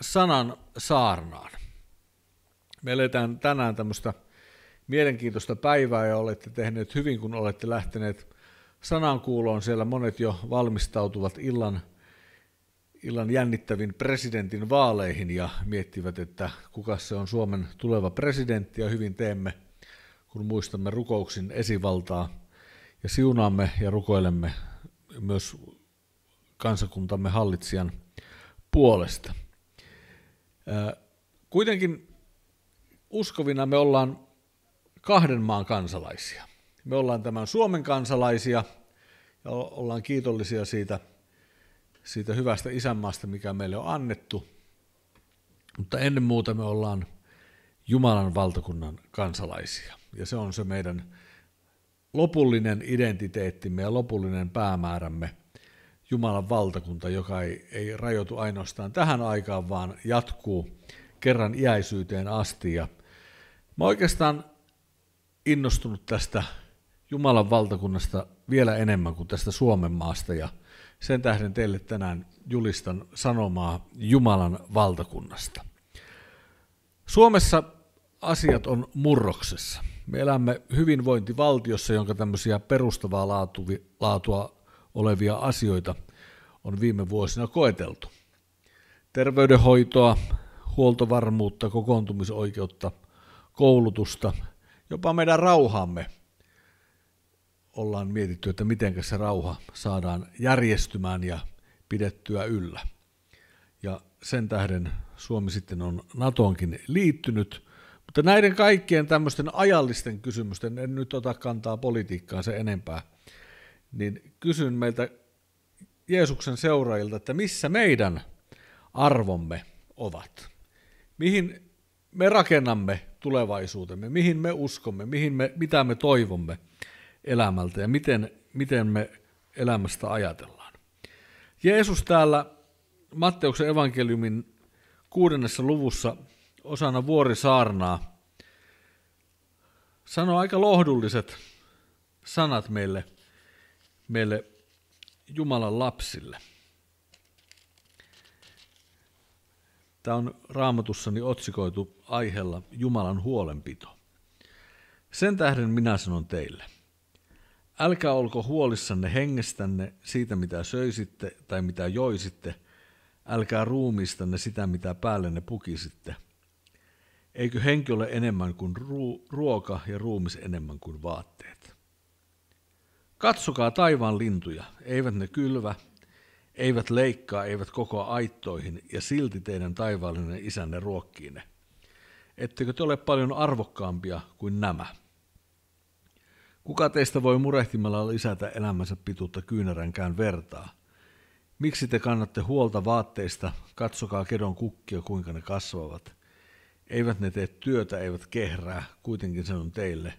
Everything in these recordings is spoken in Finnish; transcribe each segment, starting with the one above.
sanan saarnaan. Me eletään tänään tämmöistä mielenkiintoista päivää ja olette tehneet hyvin, kun olette lähteneet sanankuuloon. Siellä monet jo valmistautuvat illan, illan jännittävin presidentin vaaleihin ja miettivät, että kuka se on Suomen tuleva presidentti ja hyvin teemme, kun muistamme rukouksin esivaltaa ja siunaamme ja rukoilemme myös kansakuntamme hallitsijan puolesta. Kuitenkin uskovina me ollaan kahden maan kansalaisia. Me ollaan tämän Suomen kansalaisia ja ollaan kiitollisia siitä, siitä hyvästä isänmaasta, mikä meille on annettu. Mutta ennen muuta me ollaan Jumalan valtakunnan kansalaisia. Ja se on se meidän lopullinen identiteettimme ja lopullinen päämäärämme – Jumalan valtakunta, joka ei, ei rajoitu ainoastaan tähän aikaan, vaan jatkuu kerran iäisyyteen asti. Ja mä oikeastaan innostunut tästä Jumalan valtakunnasta vielä enemmän kuin tästä Suomen maasta ja sen tähden teille tänään julistan sanomaa Jumalan valtakunnasta. Suomessa asiat on murroksessa. Me elämme hyvinvointivaltiossa, jonka tämmöisiä perustavaa laatua olevia asioita on viime vuosina koeteltu. Terveydenhoitoa, huoltovarmuutta, kokoontumisoikeutta, koulutusta, jopa meidän rauhamme ollaan mietitty, että miten se rauha saadaan järjestymään ja pidettyä yllä. Ja sen tähden Suomi sitten on NATOonkin liittynyt, mutta näiden kaikkien tämmöisten ajallisten kysymysten, en nyt ota kantaa politiikkaan se enempää, niin kysyn meiltä Jeesuksen seuraajilta, että missä meidän arvomme ovat. Mihin me rakennamme tulevaisuutemme, mihin me uskomme, mihin me, mitä me toivomme elämältä ja miten, miten me elämästä ajatellaan. Jeesus täällä Matteuksen evankeliumin kuudennessa luvussa osana vuorisaarnaa sanoo aika lohdulliset sanat meille, meille Jumalan lapsille. Tämä on raamatussani otsikoitu aiheella Jumalan huolenpito. Sen tähden minä sanon teille, älkää olko huolissanne hengestänne siitä, mitä söisitte tai mitä joisitte, älkää ruumistanne sitä, mitä päällenne pukisitte. Eikö henki ole enemmän kuin ruoka ja ruumis enemmän kuin vaatteet? Katsokaa taivaan lintuja, eivät ne kylvä, eivät leikkaa, eivät koko aittoihin, ja silti teidän taivaallinen isänne ruokkii ne. Ettekö te ole paljon arvokkaampia kuin nämä? Kuka teistä voi murehtimalla lisätä elämänsä pituutta kyynäränkään vertaa? Miksi te kannatte huolta vaatteista, katsokaa kedon kukkia, kuinka ne kasvavat? Eivät ne tee työtä, eivät kehrää, kuitenkin sanon teille,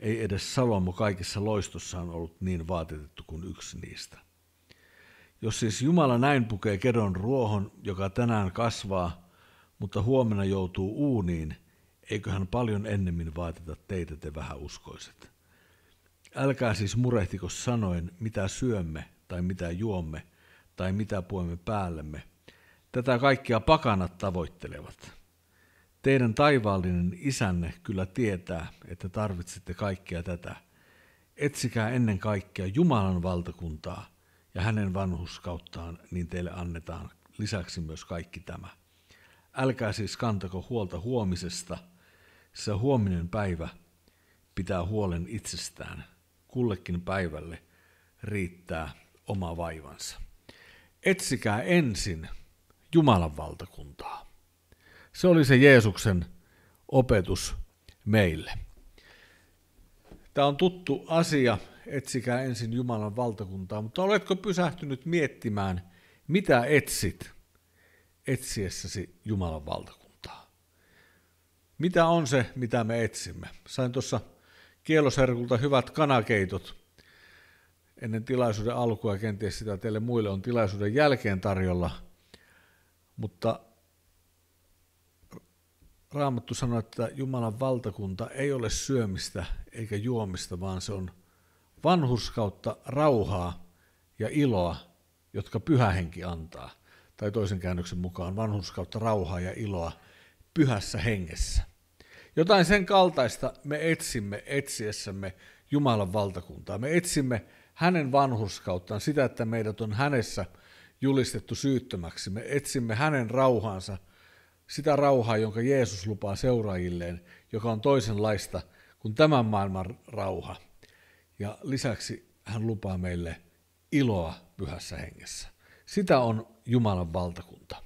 ei edes Salomo kaikissa loistossaan ollut niin vaatetettu kuin yksi niistä. Jos siis Jumala näin pukee kedon ruohon, joka tänään kasvaa, mutta huomenna joutuu uuniin, eiköhän paljon ennemmin vaateta teitä te uskoiset? Älkää siis murehtiko sanoen, mitä syömme tai mitä juomme tai mitä puemme päällemme. Tätä kaikkia pakanat tavoittelevat. Teidän taivaallinen isänne kyllä tietää, että tarvitsette kaikkea tätä. Etsikää ennen kaikkea Jumalan valtakuntaa ja hänen vanhuskauttaan, niin teille annetaan lisäksi myös kaikki tämä. Älkää siis kantako huolta huomisesta, se huominen päivä pitää huolen itsestään. Kullekin päivälle riittää oma vaivansa. Etsikää ensin Jumalan valtakuntaa. Se oli se Jeesuksen opetus meille. Tämä on tuttu asia, etsikää ensin Jumalan valtakuntaa, mutta oletko pysähtynyt miettimään, mitä etsit etsiessäsi Jumalan valtakuntaa? Mitä on se, mitä me etsimme? Sain tuossa kieloserkulta hyvät kanakeitot ennen tilaisuuden alkua, kenties sitä teille muille on tilaisuuden jälkeen tarjolla, mutta Raamattu sanoo, että Jumalan valtakunta ei ole syömistä eikä juomista, vaan se on vanhurskautta, rauhaa ja iloa, jotka pyhähenki antaa. Tai toisen käännöksen mukaan vanhurskautta, rauhaa ja iloa pyhässä hengessä. Jotain sen kaltaista me etsimme etsiessämme Jumalan valtakuntaa. Me etsimme hänen vanhurskauttaan, sitä, että meidät on hänessä julistettu syyttömäksi. Me etsimme hänen rauhaansa – sitä rauhaa, jonka Jeesus lupaa seuraajilleen, joka on toisenlaista kuin tämän maailman rauha. Ja lisäksi hän lupaa meille iloa pyhässä hengessä. Sitä on Jumalan valtakunta.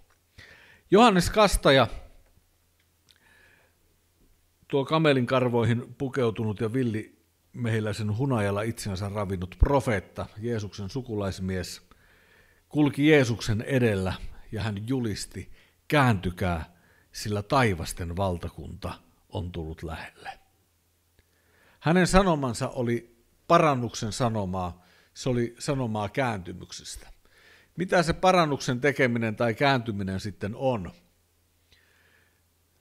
Johannes Kastaja, tuo kamelin karvoihin pukeutunut ja villi mehiläisen hunajalla itsensä ravinnut profeetta, Jeesuksen sukulaismies, kulki Jeesuksen edellä ja hän julisti, kääntykää, sillä taivasten valtakunta on tullut lähelle. Hänen sanomansa oli parannuksen sanomaa, se oli sanomaa kääntymyksestä. Mitä se parannuksen tekeminen tai kääntyminen sitten on?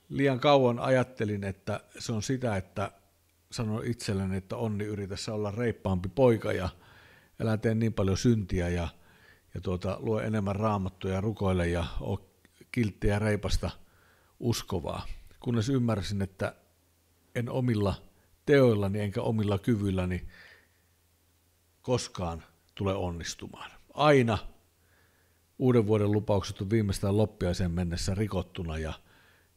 Liian kauan ajattelin, että se on sitä, että sanon itselleni, että onni yritässä olla reippaampi poika ja älä tee niin paljon syntiä ja, ja tuota, lue enemmän raamattuja, rukoile ja ole kilttiä reipasta – uskovaa, kunnes ymmärsin, että en omilla teoillani enkä omilla kyvyilläni koskaan tule onnistumaan. Aina uuden vuoden lupaukset on viimeistään loppiaiseen mennessä rikottuna ja,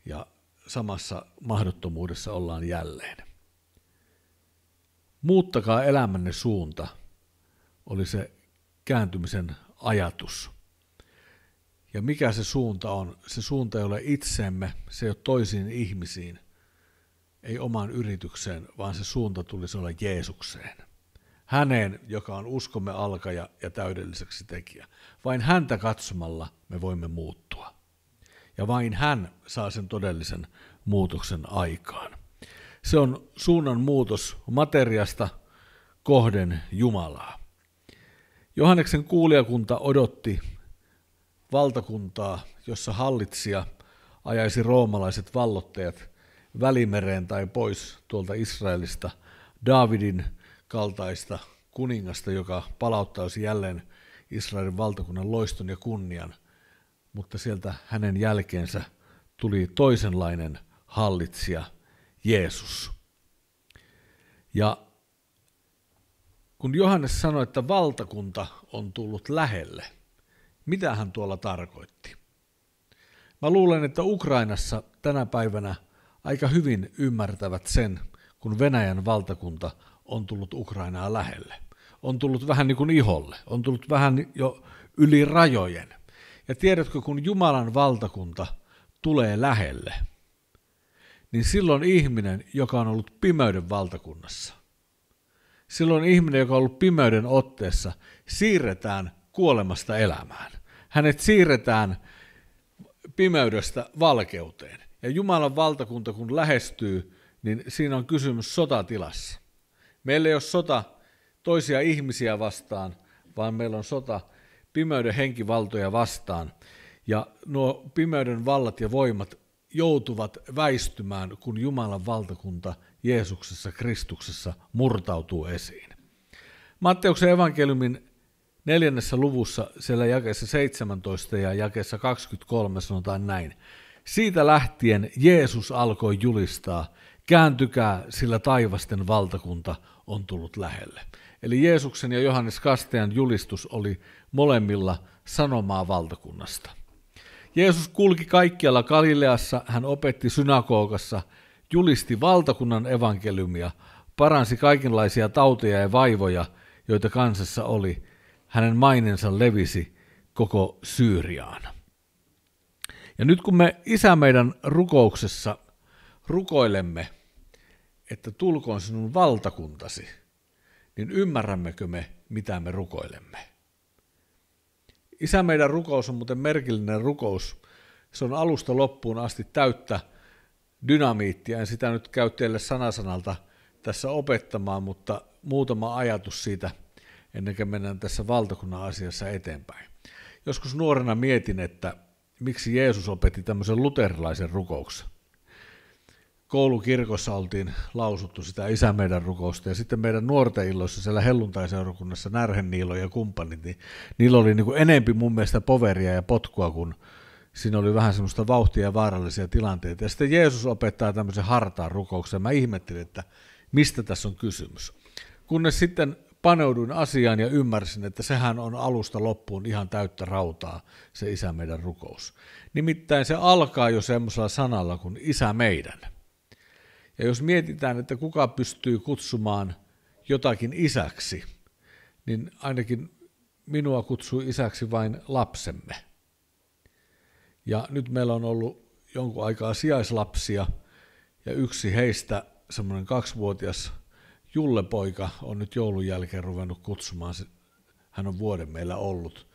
ja samassa mahdottomuudessa ollaan jälleen. Muuttakaa elämänne suunta, oli se kääntymisen ajatus. Ja mikä se suunta on? Se suunta ei ole itsemme, se ei ole toisiin ihmisiin, ei omaan yritykseen, vaan se suunta tulisi olla Jeesukseen. Häneen, joka on uskomme alkaja ja täydelliseksi tekijä. Vain häntä katsomalla me voimme muuttua. Ja vain hän saa sen todellisen muutoksen aikaan. Se on suunnan muutos materiasta kohden Jumalaa. Johanneksen kuulijakunta odotti valtakuntaa, jossa hallitsija ajaisi roomalaiset vallottajat välimereen tai pois tuolta Israelista Davidin kaltaista kuningasta, joka palauttaisi jälleen Israelin valtakunnan loiston ja kunnian, mutta sieltä hänen jälkeensä tuli toisenlainen hallitsija, Jeesus. Ja kun Johannes sanoi, että valtakunta on tullut lähelle – mitä hän tuolla tarkoitti. Mä luulen, että Ukrainassa tänä päivänä aika hyvin ymmärtävät sen, kun Venäjän valtakunta on tullut Ukrainaa lähelle. On tullut vähän niin kuin iholle, on tullut vähän jo yli rajojen. Ja tiedätkö, kun Jumalan valtakunta tulee lähelle, niin silloin ihminen, joka on ollut pimeyden valtakunnassa, silloin ihminen, joka on ollut pimeyden otteessa, siirretään kuolemasta elämään. Hänet siirretään pimeydestä valkeuteen. Ja Jumalan valtakunta kun lähestyy, niin siinä on kysymys sotatilassa. Meillä ei ole sota toisia ihmisiä vastaan, vaan meillä on sota pimeyden henkivaltoja vastaan. Ja nuo pimeyden vallat ja voimat joutuvat väistymään, kun Jumalan valtakunta Jeesuksessa Kristuksessa murtautuu esiin. Matteuksen evankeliumin neljännessä luvussa siellä jakeessa 17 ja jakeessa 23 sanotaan näin. Siitä lähtien Jeesus alkoi julistaa, kääntykää, sillä taivasten valtakunta on tullut lähelle. Eli Jeesuksen ja Johannes Kastean julistus oli molemmilla sanomaa valtakunnasta. Jeesus kulki kaikkialla Galileassa, hän opetti synagogassa, julisti valtakunnan evankeliumia, paransi kaikenlaisia tauteja ja vaivoja, joita kansassa oli – hänen mainensa levisi koko Syyriaan. Ja nyt kun me isä meidän rukouksessa rukoilemme, että tulkoon sinun valtakuntasi, niin ymmärrämmekö me, mitä me rukoilemme? Isä meidän rukous on muuten merkillinen rukous. Se on alusta loppuun asti täyttä dynamiittia. En sitä nyt käy teille sanasanalta tässä opettamaan, mutta muutama ajatus siitä – ennen kuin mennään tässä valtakunnan asiassa eteenpäin. Joskus nuorena mietin, että miksi Jeesus opetti tämmöisen luterilaisen rukouksen. Koulukirkossa oltiin lausuttu sitä isä meidän rukousta ja sitten meidän nuorten illoissa siellä helluntaiseurakunnassa Närhen Niilo ja kumppanit, niin niillä oli niin kuin enempi mun mielestä poveria ja potkua kuin siinä oli vähän semmoista vauhtia ja vaarallisia tilanteita. Ja sitten Jeesus opettaa tämmöisen hartaan rukouksen. Mä ihmettelin, että mistä tässä on kysymys. Kunnes sitten paneuduin asiaan ja ymmärsin, että sehän on alusta loppuun ihan täyttä rautaa, se isä meidän rukous. Nimittäin se alkaa jo semmoisella sanalla kuin isä meidän. Ja jos mietitään, että kuka pystyy kutsumaan jotakin isäksi, niin ainakin minua kutsui isäksi vain lapsemme. Ja nyt meillä on ollut jonkun aikaa sijaislapsia, ja yksi heistä, semmoinen kaksivuotias Julle-poika on nyt joulun jälkeen ruvennut kutsumaan, hän on vuoden meillä ollut,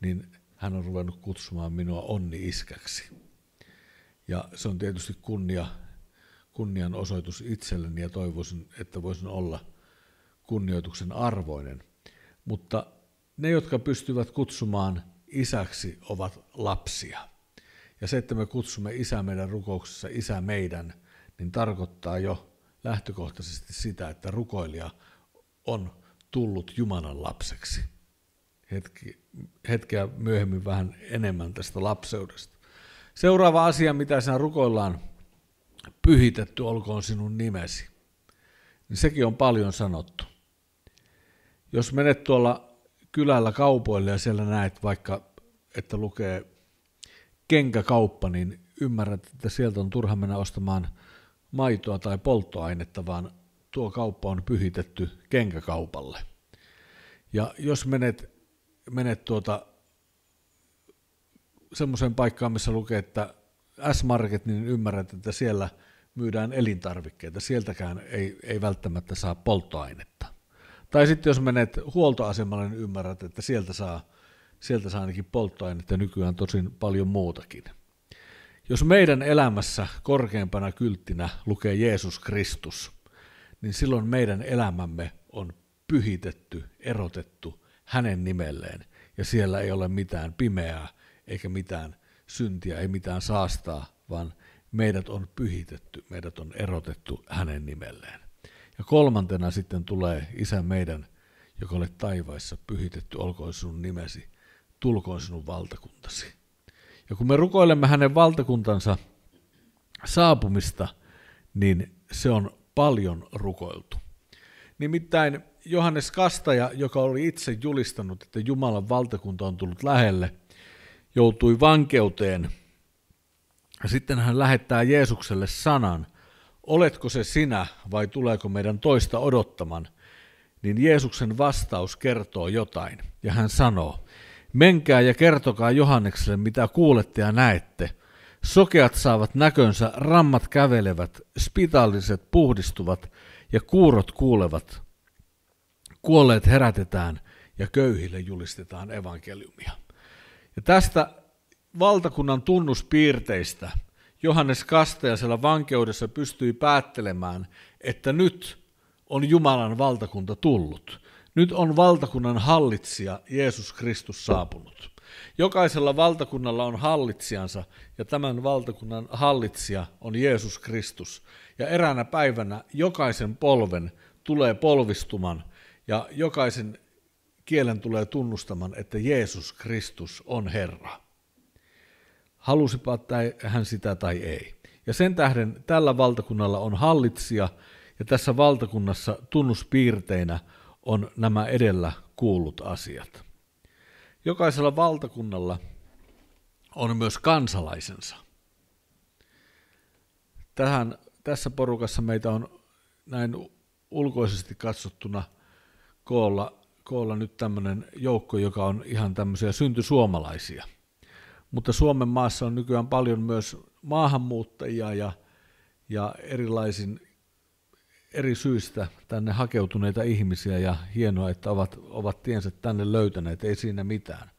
niin hän on ruvennut kutsumaan minua onni-iskäksi. Ja se on tietysti kunnia, kunnianosoitus itselleni ja toivoisin, että voisin olla kunnioituksen arvoinen. Mutta ne, jotka pystyvät kutsumaan isäksi, ovat lapsia. Ja se, että me kutsumme isä meidän rukouksessa isä meidän, niin tarkoittaa jo, lähtökohtaisesti sitä, että rukoilija on tullut Jumalan lapseksi. Hetki, hetkeä myöhemmin vähän enemmän tästä lapseudesta. Seuraava asia, mitä sinä rukoillaan, pyhitetty olkoon sinun nimesi. Niin sekin on paljon sanottu. Jos menet tuolla kylällä kaupoille ja siellä näet vaikka, että lukee kenkäkauppa, niin ymmärrät, että sieltä on turha mennä ostamaan – maitoa tai polttoainetta, vaan tuo kauppa on pyhitetty kenkäkaupalle. Ja jos menet, menet tuota, semmoiseen paikkaan, missä lukee, että S-Market, niin ymmärrät, että siellä myydään elintarvikkeita. Sieltäkään ei, ei välttämättä saa polttoainetta. Tai sitten jos menet huoltoasemalle, niin ymmärrät, että sieltä saa, sieltä saa ainakin polttoainetta nykyään tosin paljon muutakin. Jos meidän elämässä korkeampana kylttinä lukee Jeesus Kristus, niin silloin meidän elämämme on pyhitetty, erotettu hänen nimelleen, ja siellä ei ole mitään pimeää, eikä mitään syntiä, ei mitään saastaa, vaan meidät on pyhitetty, meidät on erotettu hänen nimelleen. Ja kolmantena sitten tulee Isä meidän, joka olet taivaissa pyhitetty, olkoon sinun nimesi, tulkoon sinun valtakuntasi. Ja kun me rukoilemme hänen valtakuntansa saapumista, niin se on paljon rukoiltu. Nimittäin Johannes Kastaja, joka oli itse julistanut, että Jumalan valtakunta on tullut lähelle, joutui vankeuteen. ja Sitten hän lähettää Jeesukselle sanan, oletko se sinä vai tuleeko meidän toista odottamaan? Niin Jeesuksen vastaus kertoo jotain ja hän sanoo, Menkää ja kertokaa Johannekselle, mitä kuulette ja näette. Sokeat saavat näkönsä, rammat kävelevät, spitaaliset puhdistuvat ja kuurot kuulevat. Kuolleet herätetään ja köyhille julistetaan evankeliumia. Ja tästä valtakunnan tunnuspiirteistä Johannes Kasteja siellä vankeudessa pystyi päättelemään, että nyt on Jumalan valtakunta tullut. Nyt on valtakunnan hallitsija Jeesus Kristus saapunut. Jokaisella valtakunnalla on hallitsijansa ja tämän valtakunnan hallitsija on Jeesus Kristus. Ja eräänä päivänä jokaisen polven tulee polvistuman ja jokaisen kielen tulee tunnustamaan, että Jeesus Kristus on Herra. Halusipa tai hän sitä tai ei. Ja sen tähden tällä valtakunnalla on hallitsija ja tässä valtakunnassa tunnuspiirteinä – on nämä edellä kuullut asiat. Jokaisella valtakunnalla on myös kansalaisensa. Tähän, tässä porukassa meitä on näin ulkoisesti katsottuna koolla, koolla nyt tämmöinen joukko, joka on ihan tämmöisiä syntysuomalaisia. Mutta Suomen maassa on nykyään paljon myös maahanmuuttajia ja, ja erilaisin eri syistä tänne hakeutuneita ihmisiä ja hienoa, että ovat, ovat tiensä tänne löytäneet, ei siinä mitään.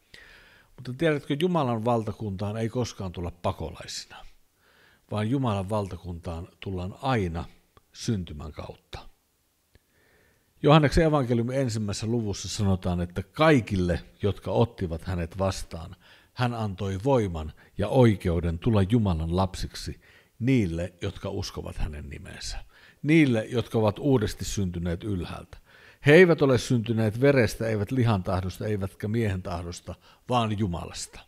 Mutta tiedätkö, Jumalan valtakuntaan ei koskaan tulla pakolaisina, vaan Jumalan valtakuntaan tullaan aina syntymän kautta. Johanneksen evankeliumin ensimmäisessä luvussa sanotaan, että kaikille, jotka ottivat hänet vastaan, hän antoi voiman ja oikeuden tulla Jumalan lapsiksi – niille, jotka uskovat hänen nimensä, niille, jotka ovat uudesti syntyneet ylhäältä. He eivät ole syntyneet verestä, eivät lihan tahdosta, eivätkä miehen tahdosta, vaan Jumalasta.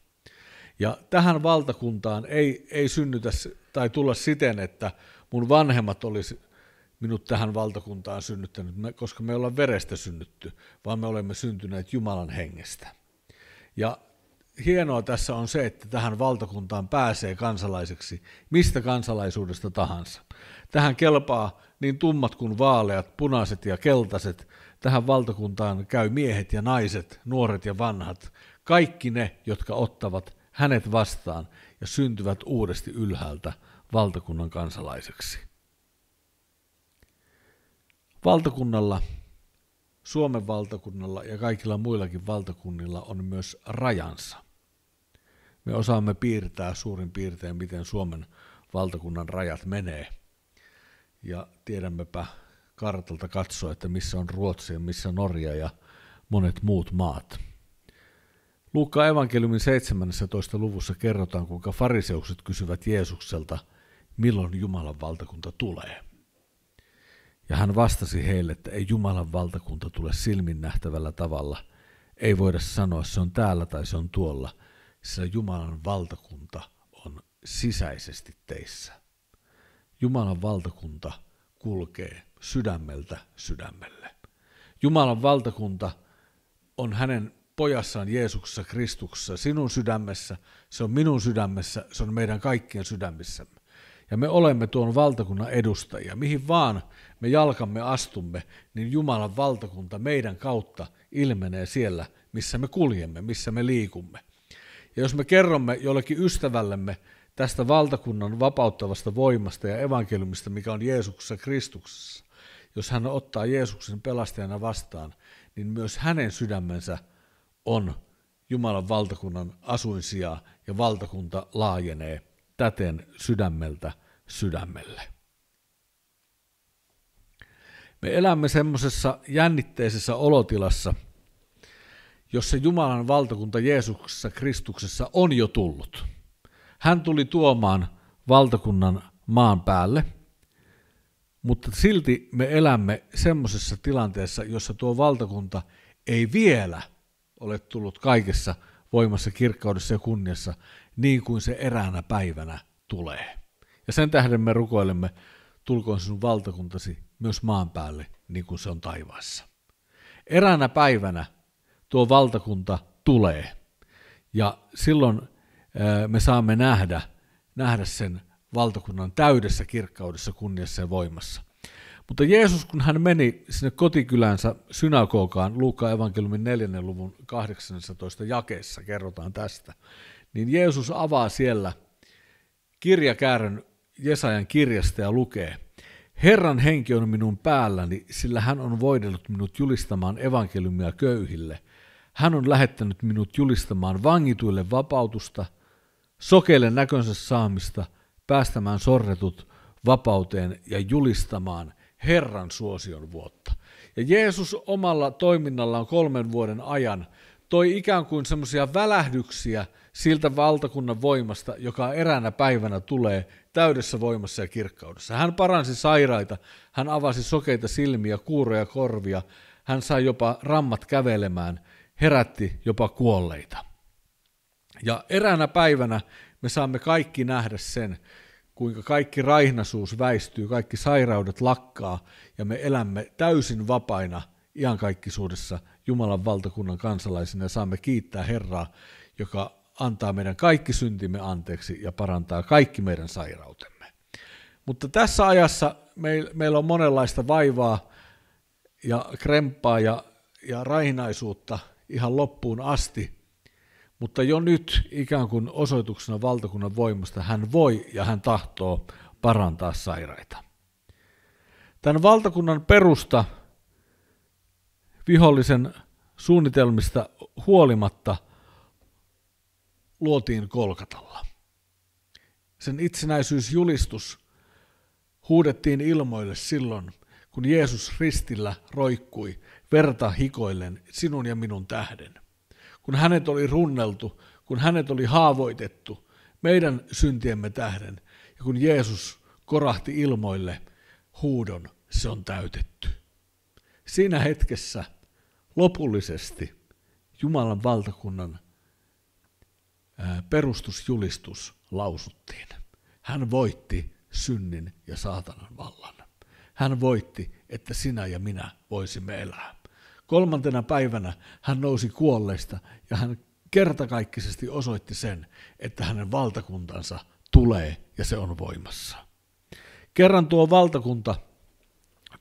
Ja tähän valtakuntaan ei, ei synnytä tai tulla siten, että mun vanhemmat olisi minut tähän valtakuntaan synnyttänyt, koska me ollaan verestä synnytty, vaan me olemme syntyneet Jumalan hengestä. Ja hienoa tässä on se, että tähän valtakuntaan pääsee kansalaiseksi mistä kansalaisuudesta tahansa. Tähän kelpaa niin tummat kuin vaaleat, punaiset ja keltaiset. Tähän valtakuntaan käy miehet ja naiset, nuoret ja vanhat. Kaikki ne, jotka ottavat hänet vastaan ja syntyvät uudesti ylhäältä valtakunnan kansalaiseksi. Valtakunnalla Suomen valtakunnalla ja kaikilla muillakin valtakunnilla on myös rajansa. Me osaamme piirtää suurin piirtein, miten Suomen valtakunnan rajat menee. Ja tiedämmepä kartalta katsoa, että missä on Ruotsi ja missä Norja ja monet muut maat. Luukka evankeliumin 17. luvussa kerrotaan, kuinka fariseukset kysyvät Jeesukselta, milloin Jumalan valtakunta tulee. Ja hän vastasi heille, että ei Jumalan valtakunta tule silmin nähtävällä tavalla. Ei voida sanoa, se on täällä tai se on tuolla, sillä Jumalan valtakunta on sisäisesti teissä. Jumalan valtakunta kulkee sydämeltä sydämelle. Jumalan valtakunta on hänen pojassaan Jeesuksessa Kristuksessa, sinun sydämessä, se on minun sydämessä, se on meidän kaikkien sydämissämme ja me olemme tuon valtakunnan edustajia. Mihin vaan me jalkamme astumme, niin Jumalan valtakunta meidän kautta ilmenee siellä, missä me kuljemme, missä me liikumme. Ja jos me kerromme jollekin ystävällemme tästä valtakunnan vapauttavasta voimasta ja evankeliumista, mikä on Jeesuksessa Kristuksessa, jos hän ottaa Jeesuksen pelastajana vastaan, niin myös hänen sydämensä on Jumalan valtakunnan asuinsia ja valtakunta laajenee täten sydämeltä sydämelle. Me elämme semmoisessa jännitteisessä olotilassa, jossa Jumalan valtakunta Jeesuksessa Kristuksessa on jo tullut. Hän tuli tuomaan valtakunnan maan päälle, mutta silti me elämme semmoisessa tilanteessa, jossa tuo valtakunta ei vielä ole tullut kaikessa voimassa, kirkkaudessa ja kunniassa niin kuin se eräänä päivänä tulee. Ja sen tähden me rukoilemme, tulkoon sinun valtakuntasi myös maan päälle, niin kuin se on taivaassa. Eräänä päivänä tuo valtakunta tulee, ja silloin me saamme nähdä, nähdä sen valtakunnan täydessä kirkkaudessa, kunniassa ja voimassa. Mutta Jeesus, kun hän meni sinne kotikylänsä synagogaan, Luukkaan evankeliumin 4. luvun 18 jakeessa kerrotaan tästä, niin Jeesus avaa siellä kirjakäärön Jesajan kirjasta ja lukee, Herran henki on minun päälläni, sillä hän on voidellut minut julistamaan evankeliumia köyhille. Hän on lähettänyt minut julistamaan vangituille vapautusta, sokeille näkönsä saamista, päästämään sorretut vapauteen ja julistamaan Herran suosion vuotta. Ja Jeesus omalla toiminnallaan kolmen vuoden ajan toi ikään kuin semmoisia välähdyksiä siltä valtakunnan voimasta, joka eräänä päivänä tulee täydessä voimassa ja kirkkaudessa. Hän paransi sairaita, hän avasi sokeita silmiä, kuuroja korvia, hän sai jopa rammat kävelemään, herätti jopa kuolleita. Ja eräänä päivänä me saamme kaikki nähdä sen, kuinka kaikki raihnasuus väistyy, kaikki sairaudet lakkaa ja me elämme täysin vapaina iankaikkisuudessa – Jumalan valtakunnan kansalaisina ja saamme kiittää Herraa, joka antaa meidän kaikki syntimme anteeksi ja parantaa kaikki meidän sairautemme. Mutta tässä ajassa meillä on monenlaista vaivaa ja krempaa ja, ja raihnaisuutta ihan loppuun asti, mutta jo nyt ikään kuin osoituksena valtakunnan voimasta hän voi ja hän tahtoo parantaa sairaita. Tämän valtakunnan perusta vihollisen suunnitelmista huolimatta luotiin Kolkatalla. Sen itsenäisyysjulistus huudettiin ilmoille silloin, kun Jeesus ristillä roikkui verta hikoillen sinun ja minun tähden. Kun hänet oli runneltu, kun hänet oli haavoitettu meidän syntiemme tähden, ja kun Jeesus korahti ilmoille huudon, se on täytetty siinä hetkessä lopullisesti Jumalan valtakunnan perustusjulistus lausuttiin. Hän voitti synnin ja saatanan vallan. Hän voitti, että sinä ja minä voisimme elää. Kolmantena päivänä hän nousi kuolleista ja hän kertakaikkisesti osoitti sen, että hänen valtakuntansa tulee ja se on voimassa. Kerran tuo valtakunta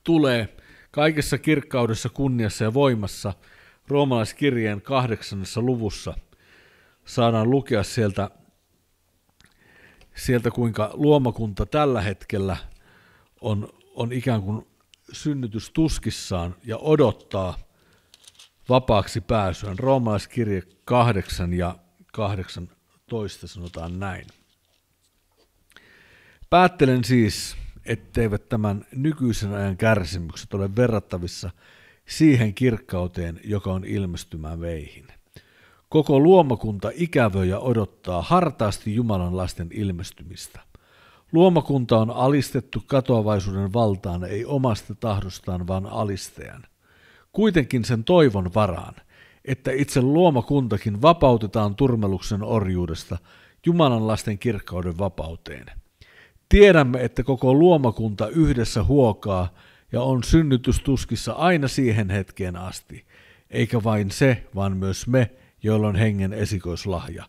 tulee Kaikessa kirkkaudessa, kunniassa ja voimassa roomalaiskirjeen kahdeksannessa luvussa saadaan lukea sieltä, sieltä kuinka luomakunta tällä hetkellä on, on ikään kuin synnytystuskissaan ja odottaa vapaaksi pääsyä. Roomalaiskirje 8 ja 18 sanotaan näin. Päättelen siis, etteivät tämän nykyisen ajan kärsimykset ole verrattavissa siihen kirkkauteen, joka on ilmestymään veihin. Koko luomakunta ikävöi ja odottaa hartaasti Jumalan lasten ilmestymistä. Luomakunta on alistettu katoavaisuuden valtaan ei omasta tahdostaan, vaan alistajan. Kuitenkin sen toivon varaan, että itse luomakuntakin vapautetaan turmeluksen orjuudesta Jumalan lasten kirkkauden vapauteen – Tiedämme, että koko luomakunta yhdessä huokaa ja on synnytystuskissa aina siihen hetkeen asti, eikä vain se, vaan myös me, joilla on hengen esikoislahja.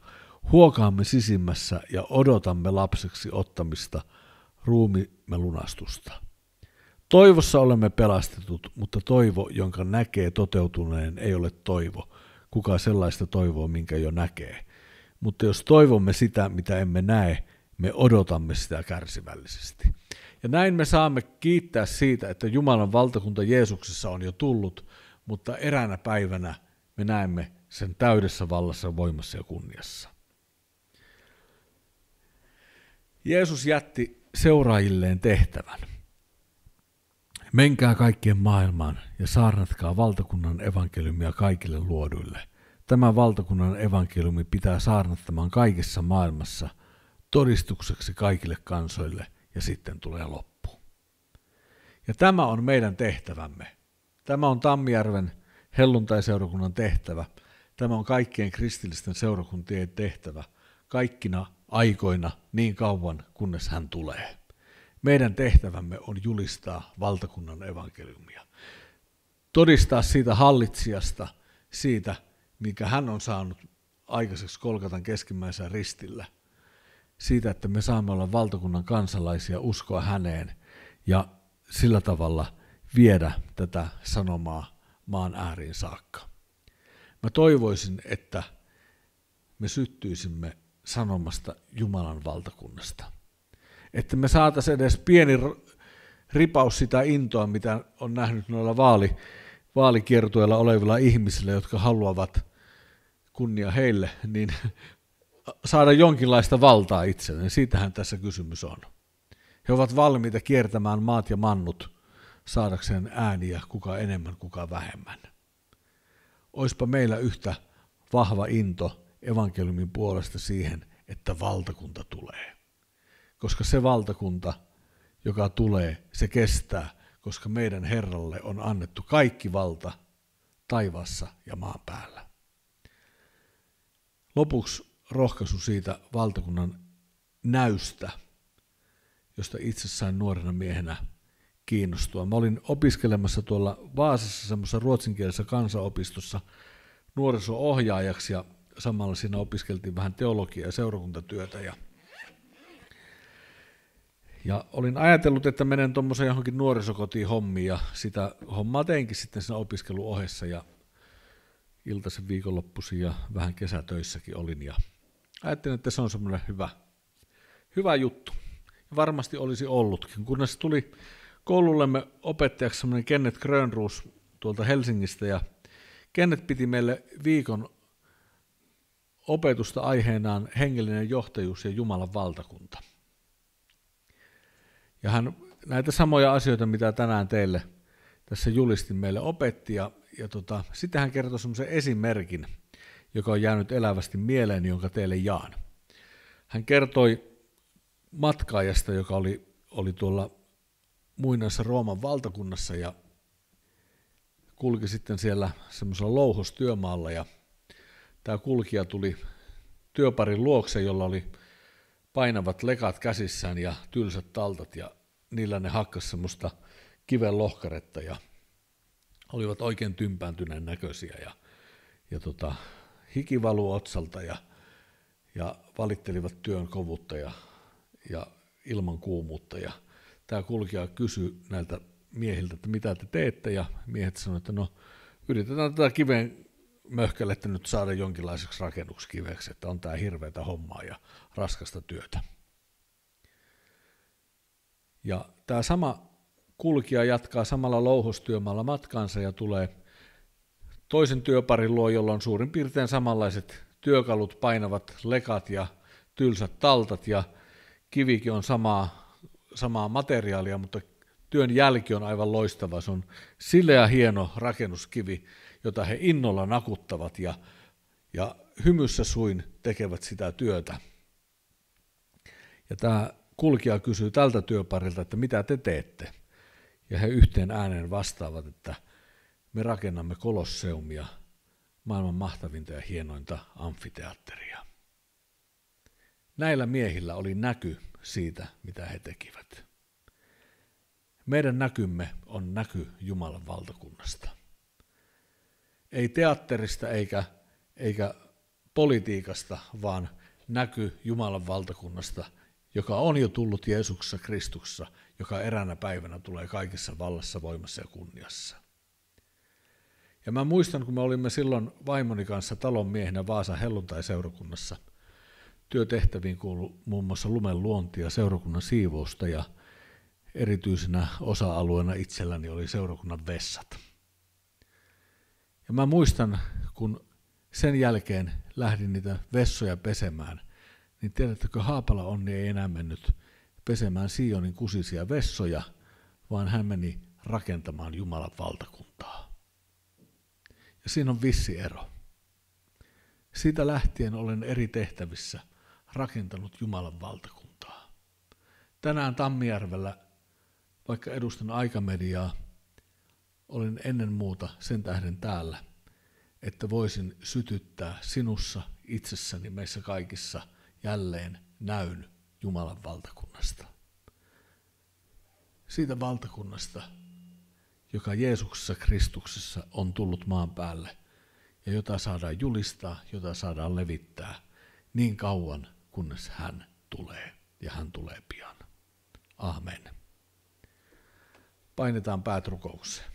Huokaamme sisimmässä ja odotamme lapseksi ottamista, ruumimme lunastusta. Toivossa olemme pelastetut, mutta toivo, jonka näkee toteutuneen, ei ole toivo. Kuka sellaista toivoa, minkä jo näkee? Mutta jos toivomme sitä, mitä emme näe, me odotamme sitä kärsivällisesti. Ja näin me saamme kiittää siitä, että Jumalan valtakunta Jeesuksessa on jo tullut, mutta eräänä päivänä me näemme sen täydessä vallassa, voimassa ja kunniassa. Jeesus jätti seuraajilleen tehtävän. Menkää kaikkien maailmaan ja saarnatkaa valtakunnan evankeliumia kaikille luoduille. Tämä valtakunnan evankeliumi pitää saarnattamaan kaikessa maailmassa – todistukseksi kaikille kansoille ja sitten tulee loppu. Ja tämä on meidän tehtävämme. Tämä on Tammijärven helluntaiseurakunnan tehtävä. Tämä on kaikkien kristillisten seurakuntien tehtävä kaikkina aikoina niin kauan, kunnes hän tulee. Meidän tehtävämme on julistaa valtakunnan evankeliumia. Todistaa siitä hallitsijasta, siitä, mikä hän on saanut aikaiseksi Kolkatan keskimmäisen ristillä – siitä, että me saamme olla valtakunnan kansalaisia, uskoa häneen ja sillä tavalla viedä tätä sanomaa maan ääriin saakka. Mä toivoisin, että me syttyisimme sanomasta Jumalan valtakunnasta. Että me saataisiin edes pieni ripaus sitä intoa, mitä on nähnyt noilla vaali, vaalikiertueilla olevilla ihmisillä, jotka haluavat kunnia heille, niin saada jonkinlaista valtaa itselleen. Niin siitähän tässä kysymys on. He ovat valmiita kiertämään maat ja mannut saadakseen ääniä kuka enemmän, kuka vähemmän. Oispa meillä yhtä vahva into evankeliumin puolesta siihen, että valtakunta tulee. Koska se valtakunta, joka tulee, se kestää, koska meidän Herralle on annettu kaikki valta taivassa ja maan päällä. Lopuksi rohkaisu siitä valtakunnan näystä, josta itse sain nuorena miehenä kiinnostua. Mä olin opiskelemassa tuolla Vaasassa semmoisessa ruotsinkielisessä kansanopistossa nuoriso-ohjaajaksi ja samalla siinä opiskeltiin vähän teologiaa ja seurakuntatyötä ja ja olin ajatellut, että menen tuommoiseen johonkin nuorisokotiin hommiin ja sitä hommaa teinkin sitten siinä opiskeluohessa ja iltaisen viikonloppuisin ja vähän kesätöissäkin olin ja Ajattelin, että se on semmoinen hyvä, hyvä juttu. Ja varmasti olisi ollutkin, kunnes tuli koulullemme opettajaksi semmoinen Kenneth Grönruus tuolta Helsingistä ja Kenneth piti meille viikon opetusta aiheenaan hengellinen johtajuus ja Jumalan valtakunta. Ja hän näitä samoja asioita, mitä tänään teille tässä julistin meille opetti, ja, ja tota, sitten hän kertoi semmoisen esimerkin – joka on jäänyt elävästi mieleen, jonka teille jaan. Hän kertoi matkaajasta, joka oli, oli tuolla muinaisessa Rooman valtakunnassa ja kulki sitten siellä semmoisella louhostyömaalla ja tämä kulkija tuli työparin luokse, jolla oli painavat lekat käsissään ja tylsät taltat ja niillä ne hakkas semmoista kiven lohkaretta ja olivat oikein tympääntyneen näköisiä ja, ja tota, hiki valuu otsalta ja, ja valittelivat työn kovuutta ja, ja ilman kuumuutta. Ja tämä kulkija kysyi näiltä miehiltä, että mitä te teette, ja miehet sanoivat, että no yritetään tätä kiven möhkälettä nyt saada jonkinlaiseksi rakennuskiveksi, että on tämä hirveätä hommaa ja raskasta työtä. Ja tämä sama kulkija jatkaa samalla louhostyömaalla matkansa ja tulee – toisen työparin luo, jolla on suurin piirtein samanlaiset työkalut, painavat lekat ja tylsät taltat ja kivikin on samaa, samaa materiaalia, mutta työn jälki on aivan loistava. Se on sileä hieno rakennuskivi, jota he innolla nakuttavat ja, ja hymyssä suin tekevät sitä työtä. Ja tämä kulkija kysyy tältä työparilta, että mitä te teette? Ja he yhteen ääneen vastaavat, että – me rakennamme kolosseumia, maailman mahtavinta ja hienointa amfiteatteria. Näillä miehillä oli näky siitä, mitä he tekivät. Meidän näkymme on näky Jumalan valtakunnasta. Ei teatterista eikä, eikä politiikasta, vaan näky Jumalan valtakunnasta, joka on jo tullut Jeesuksessa Kristuksessa, joka eräänä päivänä tulee kaikessa vallassa, voimassa ja kunniassa. Ja mä muistan, kun me olimme silloin vaimoni kanssa talonmiehenä Vaasan helluntai-seurakunnassa. Työtehtäviin kuului muun muassa lumen luontia, seurakunnan siivousta ja erityisenä osa-alueena itselläni oli seurakunnan vessat. Ja mä muistan, kun sen jälkeen lähdin niitä vessoja pesemään, niin tiedättekö, Haapala Onni ei enää mennyt pesemään Sionin kusisia vessoja, vaan hän meni rakentamaan Jumalan valtakuntaa. Ja siinä on vissi ero. Siitä lähtien olen eri tehtävissä rakentanut Jumalan valtakuntaa. Tänään Tammijärvellä, vaikka edustan aikamediaa, olen ennen muuta sen tähden täällä, että voisin sytyttää sinussa, itsessäni, meissä kaikissa jälleen näyn Jumalan valtakunnasta. Siitä valtakunnasta, joka Jeesuksessa Kristuksessa on tullut maan päälle ja jota saadaan julistaa, jota saadaan levittää niin kauan, kunnes hän tulee ja hän tulee pian. Amen. Painetaan päät rukoukseen.